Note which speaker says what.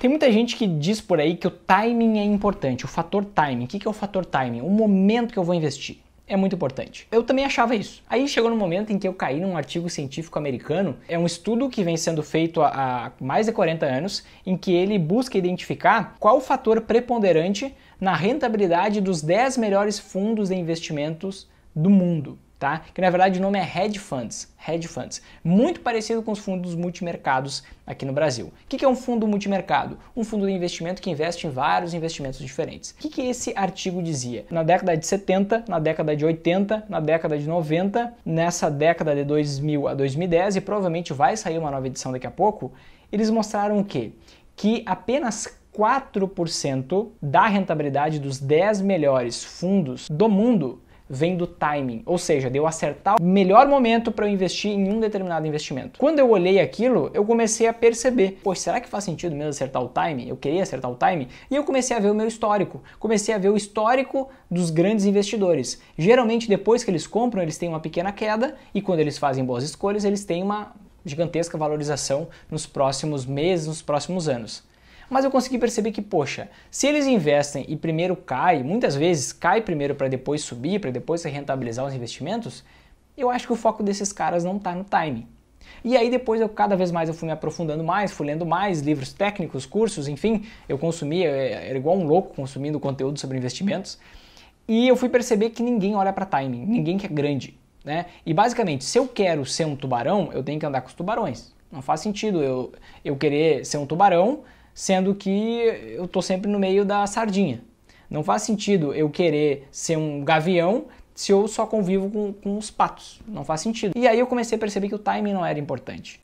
Speaker 1: Tem muita gente que diz por aí que o timing é importante, o fator timing. O que é o fator timing? O momento que eu vou investir é muito importante. Eu também achava isso. Aí chegou no momento em que eu caí num artigo científico americano, é um estudo que vem sendo feito há mais de 40 anos, em que ele busca identificar qual o fator preponderante na rentabilidade dos 10 melhores fundos de investimentos do mundo tá? Que na verdade o nome é hedge funds, hedge funds, muito parecido com os fundos multimercados aqui no Brasil. O que é um fundo multimercado? Um fundo de investimento que investe em vários investimentos diferentes. O que esse artigo dizia? Na década de 70, na década de 80, na década de 90, nessa década de 2000 a 2010 e provavelmente vai sair uma nova edição daqui a pouco, eles mostraram o quê? Que apenas 4% da rentabilidade dos 10 melhores fundos do mundo vem do timing, ou seja, de eu acertar o melhor momento para eu investir em um determinado investimento. Quando eu olhei aquilo, eu comecei a perceber, pois será que faz sentido mesmo acertar o timing? Eu queria acertar o timing e eu comecei a ver o meu histórico, comecei a ver o histórico dos grandes investidores. Geralmente depois que eles compram, eles têm uma pequena queda e quando eles fazem boas escolhas, eles têm uma gigantesca valorização nos próximos meses, nos próximos anos mas eu consegui perceber que, poxa, se eles investem e primeiro cai, muitas vezes cai primeiro para depois subir, para depois se rentabilizar os investimentos, eu acho que o foco desses caras não está no timing E aí depois eu cada vez mais eu fui me aprofundando mais, fui lendo mais livros técnicos, cursos, enfim, eu consumia, é, era igual um louco consumindo conteúdo sobre investimentos. E eu fui perceber que ninguém olha para timing, ninguém que é grande, né? E basicamente, se eu quero ser um tubarão, eu tenho que andar com os tubarões. Não faz sentido eu, eu querer ser um tubarão sendo que eu tô sempre no meio da sardinha. Não faz sentido eu querer ser um gavião se eu só convivo com, com os patos. Não faz sentido. E aí eu comecei a perceber que o timing não era importante.